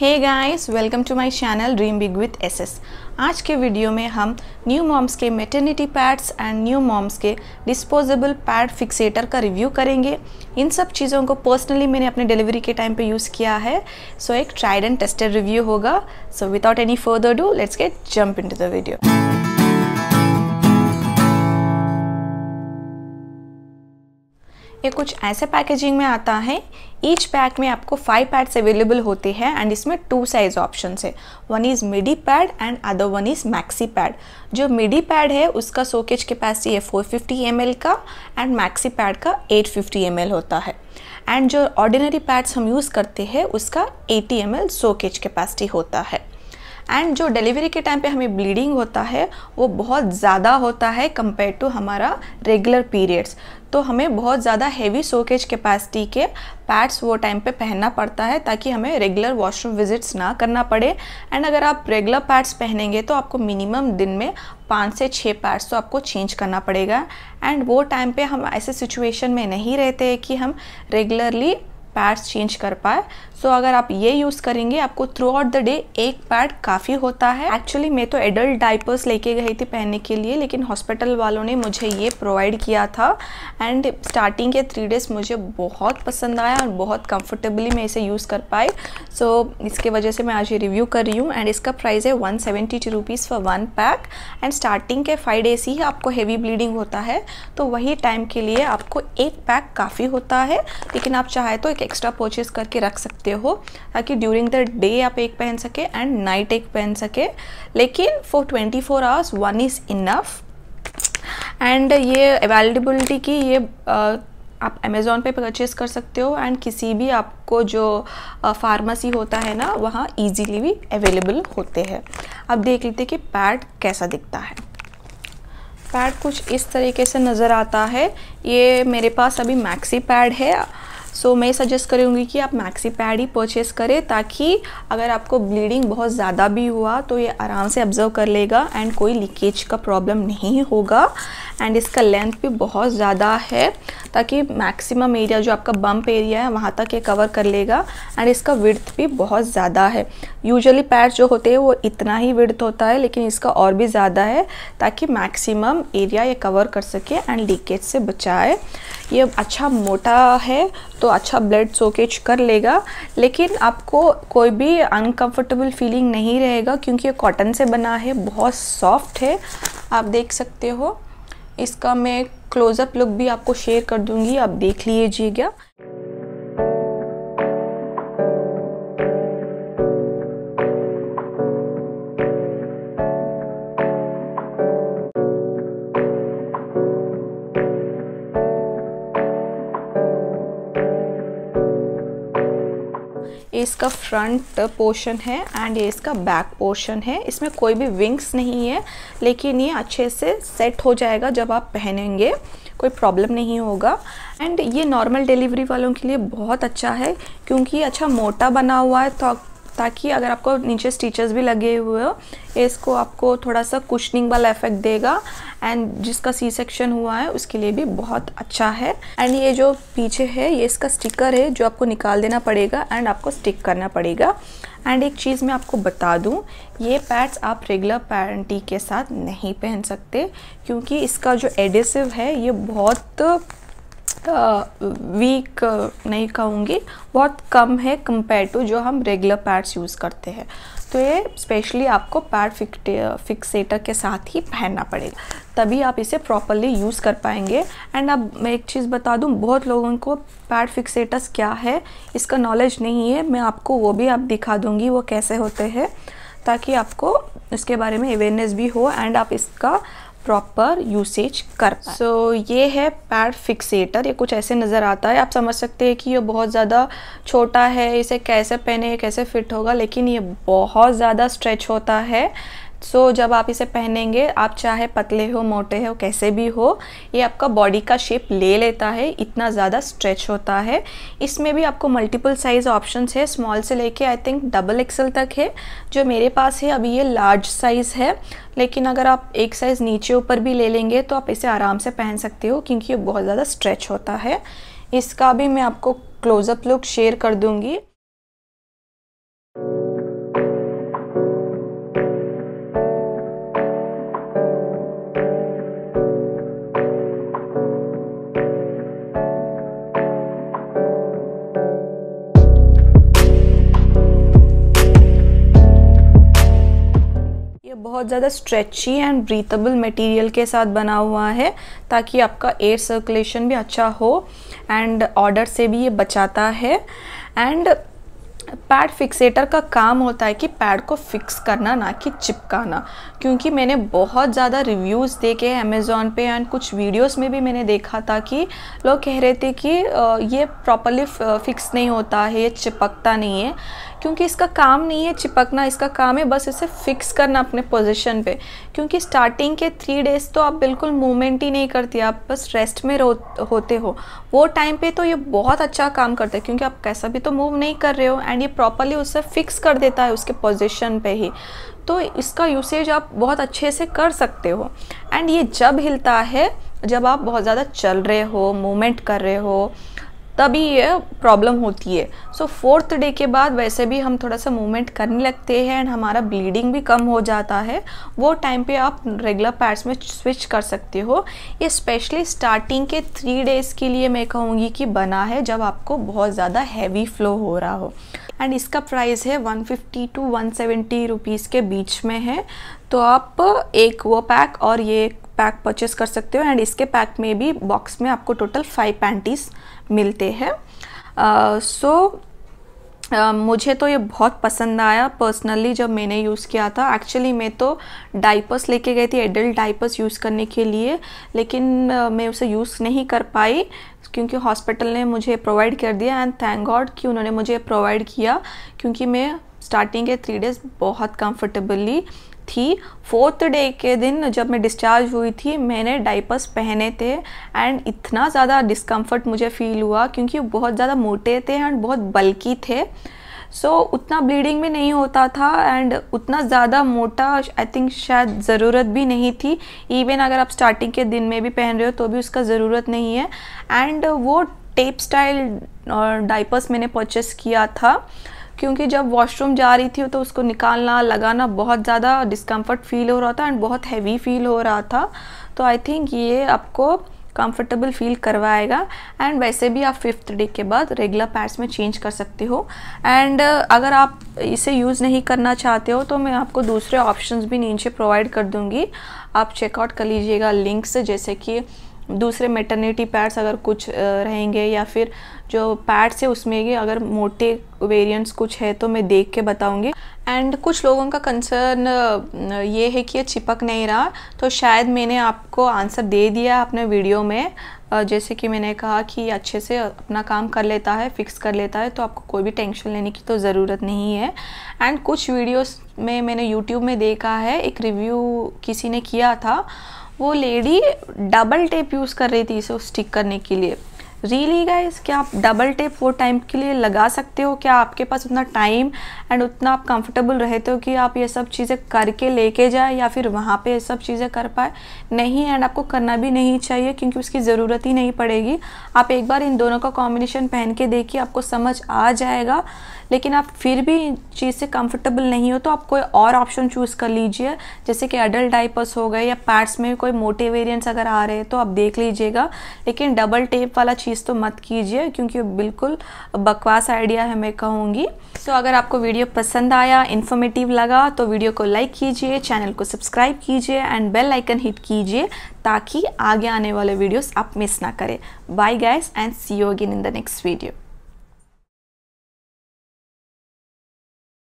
hey guys welcome to my channel dream big with S S के video में हम new moms के maternity pads and new moms के disposable pad fixator का review करेंगे इन सब चीज़ों को पर्सनली मैंने अपने डिलीवरी के टाइम पे यूज़ किया है सो so, एक ट्राइड एंड टेस्टेड रिव्यू होगा so without any further do let's get jump in the video ये कुछ ऐसे पैकेजिंग में आता है ईच पैक में आपको फाइव पैड्स अवेलेबल होते हैं एंड इसमें टू साइज ऑप्शन है one is midi pad and other one is maxi pad जो मिडी पैड है उसका सोकेज कैपेसिटी है 450 फिफ्टी का एंड मैक्सी पैड का 850 फिफ्टी होता है एंड जो ऑर्डिनरी पैड्स हम यूज़ करते हैं उसका 80 एम एल सोकेज कैपेसिटी होता है एंड जो डिलीवरी के टाइम पे हमें ब्लीडिंग होता है वो बहुत ज़्यादा होता है कंपेयर टू हमारा रेगुलर पीरियड्स तो हमें बहुत ज़्यादा हैवी सोकेज कैपेसिटी के पैड्स वो टाइम पे पहनना पड़ता है ताकि हमें रेगुलर वॉशरूम विजिट्स ना करना पड़े एंड अगर आप रेगुलर पैड्स पहनेंगे तो आपको मिनिमम दिन में पाँच से छः पैड्स तो आपको चेंज करना पड़ेगा एंड वो टाइम पे हम ऐसे सिचुएशन में नहीं रहते हैं कि हम रेगुलरली पैड्स चेंज कर पाए सो so, अगर आप ये यूज़ करेंगे आपको थ्रू आउट द डे एक पैड काफ़ी होता है एक्चुअली मैं तो एडल्ट डाइपर्स लेके गई थी पहनने के लिए लेकिन हॉस्पिटल वालों ने मुझे ये प्रोवाइड किया था एंड स्टार्टिंग के थ्री डेज मुझे बहुत पसंद आया और बहुत कंफर्टेबली मैं इसे यूज़ कर पाई सो so, इसके वजह से मैं आज ये रिव्यू कर रही हूँ एंड इसका प्राइस है one seventy two rupees for one pack and starting के फाइव डेज ही आपको हैवी ब्लीडिंग होता है तो वही टाइम के लिए आपको एक पैक काफ़ी होता है लेकिन आप चाहे तो एक एक्स्ट्रा परचेज करके रख सकते हो ताकि ड्यूरिंग द डे आप एक पहन सके एंड नाइट एक पहन सके लेकिन for twenty four hours one is enough and ये अवेलेबिलिटी की ये आ, आप अमेज़ोन पे परचेज़ कर सकते हो एंड किसी भी आपको जो फार्मेसी होता है ना वहाँ इजीली भी अवेलेबल होते हैं अब देख लेते हैं कि पैड कैसा दिखता है पैड कुछ इस तरीके से नज़र आता है ये मेरे पास अभी मैक्सी पैड है सो so, मैं सजेस्ट करूँगी कि आप मैक्सी पैड ही परचेस करें ताकि अगर आपको ब्लीडिंग बहुत ज़्यादा भी हुआ तो ये आराम से ऑब्जर्व कर लेगा एंड कोई लीकेज का प्रॉब्लम नहीं होगा एंड इसका लेंथ भी बहुत ज़्यादा है ताकि मैक्सिमम एरिया जो आपका बम्प एरिया है वहाँ तक ये कवर कर लेगा एंड इसका विर्थ भी बहुत ज़्यादा है यूजली पैड जो होते हैं वो इतना ही विर्थ होता है लेकिन इसका और भी ज़्यादा है ताकि मैक्सिमम एरिया ये कवर कर सके एंड लीकेज से बचाए ये अच्छा मोटा है तो अच्छा ब्लड सोकेज कर लेगा लेकिन आपको कोई भी अनकंफर्टेबल फीलिंग नहीं रहेगा क्योंकि ये कॉटन से बना है बहुत सॉफ्ट है आप देख सकते हो इसका मैं क्लोज़अप लुक भी आपको शेयर कर दूंगी आप देख लीजिएगा ये इसका फ्रंट पोर्शन है एंड ये इसका बैक पोर्शन है इसमें कोई भी विंग्स नहीं है लेकिन ये अच्छे से सेट हो जाएगा जब आप पहनेंगे कोई प्रॉब्लम नहीं होगा एंड ये नॉर्मल डिलीवरी वालों के लिए बहुत अच्छा है क्योंकि अच्छा मोटा बना हुआ है तो ताकि अगर आपको नीचे स्टिचेस भी लगे हुए हो इसको आपको थोड़ा सा कुशनिंग वाला इफेक्ट देगा एंड जिसका सी सेक्शन हुआ है उसके लिए भी बहुत अच्छा है एंड ये जो पीछे है ये इसका स्टिकर है जो आपको निकाल देना पड़ेगा एंड आपको स्टिक करना पड़ेगा एंड एक चीज़ मैं आपको बता दूँ ये पैड्स आप रेगुलर पैंटी के साथ नहीं पहन सकते क्योंकि इसका जो एडिसिव है ये बहुत वीक नहीं कहूँगी बहुत कम है कंपेयर टू जो हम रेगुलर पैड्स यूज़ करते हैं तो ये स्पेशली आपको पैड फिक्सेटर के साथ ही पहनना पड़ेगा तभी आप इसे प्रॉपरली यूज़ कर पाएंगे एंड अब मैं एक चीज़ बता दूँ बहुत लोगों को पैड फिक्सेटर्स क्या है इसका नॉलेज नहीं है मैं आपको वो भी आप दिखा दूँगी वो कैसे होते हैं ताकि आपको इसके बारे में अवेयरनेस भी हो एंड आप इसका प्रॉपर यूसेज कर पाए सो so, ये है पैड फिक्सेटर ये कुछ ऐसे नज़र आता है आप समझ सकते हैं कि ये बहुत ज़्यादा छोटा है इसे कैसे पहने कैसे फिट होगा लेकिन ये बहुत ज़्यादा स्ट्रेच होता है सो so, जब आप इसे पहनेंगे आप चाहे पतले हो मोटे हो कैसे भी हो ये आपका बॉडी का शेप ले लेता है इतना ज़्यादा स्ट्रेच होता है इसमें भी आपको मल्टीपल साइज़ ऑप्शंस है स्मॉल से लेके आई थिंक डबल एक्सल तक है जो मेरे पास है अभी ये लार्ज साइज़ है लेकिन अगर आप एक साइज़ नीचे ऊपर भी ले लेंगे तो आप इसे आराम से पहन सकते हो क्योंकि ये बहुत ज़्यादा स्ट्रेच होता है इसका भी मैं आपको क्लोज़अप लुक शेयर कर दूँगी बहुत ज़्यादा स्ट्रेची एंड ब्रीथेबल मटेरियल के साथ बना हुआ है ताकि आपका एयर सर्कुलेशन भी अच्छा हो एंड ऑर्डर से भी ये बचाता है एंड पैड फिक्सेटर का काम होता है कि पैड को फिक्स करना ना कि चिपकाना क्योंकि मैंने बहुत ज़्यादा रिव्यूज़ देखे अमेज़ोन पे एंड कुछ वीडियोस में भी मैंने देखा था कि लोग कह रहे थे कि ये प्रॉपरली फिक्स नहीं होता है ये चिपकता नहीं है क्योंकि इसका काम नहीं है चिपकना इसका काम है बस इसे फिक्स करना अपने पोजिशन पर क्योंकि स्टार्टिंग के थ्री डेज़ तो आप बिल्कुल मूवमेंट ही नहीं करती आप बस रेस्ट में रो होते हो वो टाइम पर तो ये बहुत अच्छा काम करता है क्योंकि आप कैसा भी तो मूव नहीं कर रहे हो एंड ये प्रॉपरली उसे फिक्स कर देता है उसके पोजिशन पर ही तो इसका यूसेज आप बहुत अच्छे से कर सकते हो एंड ये जब हिलता है जब आप बहुत ज़्यादा चल रहे हो मूवमेंट कर रहे हो तभी ये प्रॉब्लम होती है सो फोर्थ डे के बाद वैसे भी हम थोड़ा सा मूवमेंट करने लगते हैं एंड हमारा ब्लीडिंग भी कम हो जाता है वो टाइम पे आप रेगुलर पैड्स में स्विच कर सकते हो ये स्पेशली स्टार्टिंग के थ्री डेज़ के लिए मैं कहूँगी कि बना है जब आपको बहुत ज़्यादा हैवी फ्लो हो रहा हो एंड इसका प्राइस है 150 टू 170 रुपीज़ के बीच में है तो आप एक वो पैक और ये पैक परचेस कर सकते हो एंड इसके पैक में भी बॉक्स में आपको टोटल फाइव पैंटीज मिलते हैं सो uh, so, Uh, मुझे तो ये बहुत पसंद आया पर्सनली जब मैंने यूज़ किया था एक्चुअली मैं तो डाइपर्स लेके गई थी एडल्ट डाइपर्स यूज़ करने के लिए लेकिन uh, मैं उसे यूज़ नहीं कर पाई क्योंकि हॉस्पिटल ने मुझे प्रोवाइड कर दिया एंड थैंक गॉड कि उन्होंने मुझे प्रोवाइड किया क्योंकि मैं स्टार्टिंग के थ्री डेज़ बहुत कंफर्टेबली थी फोर्थ डे के दिन जब मैं डिस्चार्ज हुई थी मैंने डाइपर्स पहने थे एंड इतना ज़्यादा डिस्कम्फर्ट मुझे फील हुआ क्योंकि बहुत ज़्यादा मोटे थे एंड बहुत बल्कि थे सो so, उतना ब्लीडिंग भी नहीं होता था एंड उतना ज़्यादा मोटा आई थिंक शायद ज़रूरत भी नहीं थी इवन अगर आप स्टार्टिंग के दिन में भी पहन रहे हो तो भी उसका ज़रूरत नहीं है एंड वो टेप स्टाइल और डाइपर्स मैंने परचेस किया था क्योंकि जब वॉशरूम जा रही थी तो उसको निकालना लगाना बहुत ज़्यादा डिस्कम्फर्ट फील हो रहा था एंड बहुत हैवी फील हो रहा था तो आई थिंक ये आपको कंफर्टेबल फील करवाएगा एंड वैसे भी आप फिफ्थ डे के बाद रेगुलर पैड्स में चेंज कर सकते हो एंड uh, अगर आप इसे यूज़ नहीं करना चाहते हो तो मैं आपको दूसरे ऑप्शंस भी नीचे प्रोवाइड कर दूँगी आप चेकआउट कर लीजिएगा लिंक्स जैसे कि दूसरे मेटर्निटी पैड्स अगर कुछ रहेंगे या फिर जो पैड्स है उसमें अगर मोटे वेरिएंट्स कुछ है तो मैं देख के बताऊँगी एंड कुछ लोगों का कंसर्न ये है कि ये चिपक नहीं रहा तो शायद मैंने आपको आंसर दे दिया अपने वीडियो में जैसे कि मैंने कहा कि अच्छे से अपना काम कर लेता है फिक्स कर लेता है तो आपको कोई भी टेंशन लेने की तो ज़रूरत नहीं है एंड कुछ वीडियोस में मैंने यूट्यूब में देखा है एक रिव्यू किसी ने किया था वो लेडी डबल टेप यूज़ कर रही थी इसे स्टिक करने के लिए रियली गाइस क्या आप डबल टेप फोर टाइम के लिए लगा सकते हो क्या आपके पास उतना टाइम एंड उतना आप कंफर्टेबल रहते हो कि आप ये सब चीज़ें करके लेके जाए या फिर वहाँ पे ये सब चीज़ें कर पाए नहीं एंड आपको करना भी नहीं चाहिए क्योंकि उसकी ज़रूरत ही नहीं पड़ेगी आप एक बार इन दोनों का कॉम्बिनेशन पहन के देखिए आपको समझ आ जाएगा लेकिन आप फिर भी चीज़ से कंफर्टेबल नहीं हो तो आप कोई और ऑप्शन चूज़ कर लीजिए जैसे कि अडल्ट डाइपर्स हो गए या पैड्स में कोई मोटे वेरियंट्स अगर आ रहे हैं तो आप देख लीजिएगा लेकिन डबल टेप वाला चीज़ चीज़ तो मत कीजिए क्योंकि बिल्कुल बकवास आइडिया है मैं कहूँगी तो so, अगर आपको वीडियो पसंद आया इन्फॉर्मेटिव लगा तो वीडियो को लाइक कीजिए चैनल को सब्सक्राइब कीजिए एंड बेल आइकन हिट कीजिए ताकि आगे आने वाले वीडियोस आप मिस ना करें bye guys and see you again in the next video